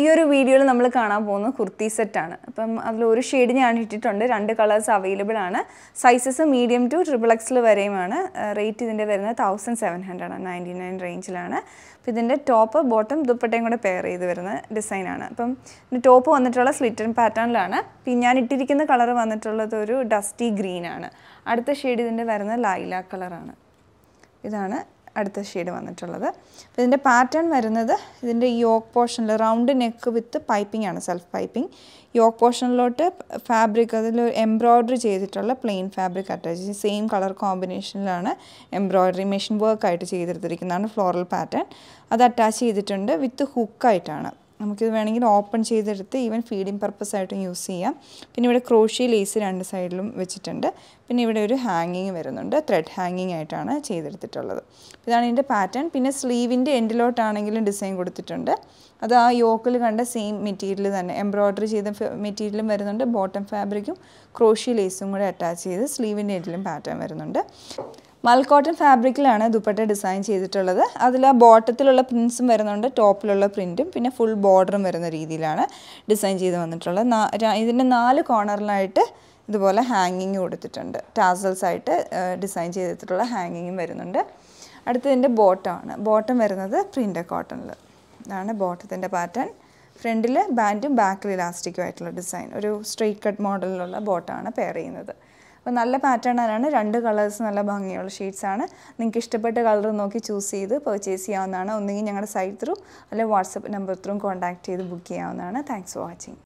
ഈ ഒരു വീഡിയോയിൽ നമ്മൾ കാണാൻ പോകുന്ന കുർത്തി സെറ്റാണ് അപ്പം അതിൽ ഒരു ഷെയ്ഡ് ഞാൻ ഇട്ടിട്ടുണ്ട് രണ്ട് കളേഴ്സ് അവൈലബിൾ ആണ് സൈസസ് മീഡിയം ടു ട്രിപ്പിൾ എക്സിൽ വരെയുമാണ് റേറ്റ് ഇതിൻ്റെ വരുന്നത് തൗസൻഡ് സെവൻ ഹൺഡ്രഡ് ആണ് നയൻറ്റി നയൻ റേഞ്ചിലാണ് അപ്പോൾ ഇതിൻ്റെ ടോപ്പ് ബോട്ടം ദുപ്പട്ടയും കൂടെ പെയർ ചെയ്ത് വരുന്ന ഡിസൈനാണ് അപ്പം ടോപ്പ് വന്നിട്ടുള്ള സ്ലിറ്റൻ പാറ്റേണിലാണ് പിന്നെ ഞാൻ ഇട്ടിരിക്കുന്ന കളർ വന്നിട്ടുള്ളത് ഒരു ഡസ്റ്റി ഗ്രീനാണ് അടുത്ത ഷെയ്ഡ് ഇതിൻ്റെ വരുന്നത് ലൈലാ കളറാണ് ഇതാണ് അടുത്ത ഷെയ്ഡ് വന്നിട്ടുള്ളത് അപ്പോൾ ഇതിൻ്റെ പാറ്റേൺ വരുന്നത് ഇതിൻ്റെ യോക്ക് പോർഷനിൽ റൗണ്ട് നെക്ക് വിത്ത് പൈപ്പിംഗ് ആണ് സെൽഫ് പൈപ്പിംഗ് യോക്ക് പോർഷനിലോട്ട് ഫാബ്രിക് അതിൽ എംബ്രോയ്ഡറി ചെയ്തിട്ടുള്ള plain fabric attach same colour കോമ്പിനേഷനിലാണ് എംബ്രോയ്ഡറി മെഷീൻ വർക്കായിട്ട് ചെയ്തെടുത്തിരിക്കുന്നതാണ് ഫ്ലോറൽ പാറ്റേൺ അത് അറ്റാച്ച് ചെയ്തിട്ടുണ്ട് വിത്ത് ഹുക്കായിട്ടാണ് നമുക്കിത് വേണമെങ്കിൽ ഓപ്പൺ ചെയ്തെടുത്ത് ഈവൻ ഫീഡിങ് പർപ്പസ് ആയിട്ടും യൂസ് ചെയ്യാം പിന്നെ ഇവിടെ ക്രോഷി ലേസ് രണ്ട് സൈഡിലും വെച്ചിട്ടുണ്ട് പിന്നെ ഇവിടെ ഒരു ഹാങ്ങിങ് വരുന്നുണ്ട് ത്രെഡ് ഹാങ്ങിങ് ആയിട്ടാണ് ചെയ്തെടുത്തിട്ടുള്ളത് ഇതാണ് ഇതിൻ്റെ പാറ്റേൺ പിന്നെ സ്ലീവിൻ്റെ എൻഡിലോട്ടാണെങ്കിലും ഡിസൈൻ കൊടുത്തിട്ടുണ്ട് അത് ആ യോക്കിൽ കണ്ട സെയിം മെറ്റീരിയൽ തന്നെ എംബ്രോയ്ഡറി ചെയ്ത മെറ്റീരിയലും വരുന്നുണ്ട് ബോട്ടം ഫാബ്രിക്കും ക്രോഷി ലേസും കൂടെ അറ്റാച്ച് ചെയ്ത് സ്ലീവിൻ്റെ എൻഡിലും പാറ്റേൺ വരുന്നുണ്ട് മൽക്കോട്ടൺ ഫാബ്രിക്കിലാണ് ദുപ്പട്ട ഡിസൈൻ ചെയ്തിട്ടുള്ളത് അതിൽ ആ ബോട്ടത്തിലുള്ള പ്രിൻസും വരുന്നുണ്ട് ടോപ്പിലുള്ള പ്രിൻറ്റും പിന്നെ ഫുൾ ബോർഡറും വരുന്ന രീതിയിലാണ് ഡിസൈൻ ചെയ്ത് വന്നിട്ടുള്ളത് ഇതിൻ്റെ നാല് കോർണറിലായിട്ട് ഇതുപോലെ ഹാങ്ങിങ് കൊടുത്തിട്ടുണ്ട് ടാസൽസ് ആയിട്ട് ഡിസൈൻ ചെയ്തിട്ടുള്ള ഹാങ്ങിങ്ങും വരുന്നുണ്ട് അടുത്തതിൻ്റെ ബോട്ടമാണ് ബോട്ടം വരുന്നത് പ്രിൻ്റ് കോട്ടണിൽ ഇതാണ് ബോട്ടത്തിൻ്റെ പാറ്റേൺ ഫ്രണ്ടിൽ ബാൻഡും ബാക്കിൽ ഇലാസ്റ്റിക്കുമായിട്ടുള്ള ഡിസൈൻ ഒരു സ്ട്രെയിറ്റ് കട്ട് മോഡലിലുള്ള ബോട്ടാണ് പെയർ ചെയ്യുന്നത് അപ്പോൾ നല്ല പാറ്റേൺ തന്നെയാണ് രണ്ട് കളേഴ്സ് നല്ല ഭംഗിയുള്ള ഷീറ്റ്സാണ് നിങ്ങൾക്ക് ഇഷ്ടപ്പെട്ട കളർ നോക്കി ചൂസ് ചെയ്ത് പർച്ചേസ് ചെയ്യാവുന്നതാണ് ഒന്നുകിൽ ഞങ്ങളുടെ സൈറ്റ് ത്രൂ അല്ലെങ്കിൽ വാട്സപ്പ് നമ്പർ ത്രൂ കോൺടാക്ട് ചെയ്ത് ബുക്ക് ചെയ്യാവുന്നതാണ് താങ്ക്സ് ഫോർ വാച്ചിങ്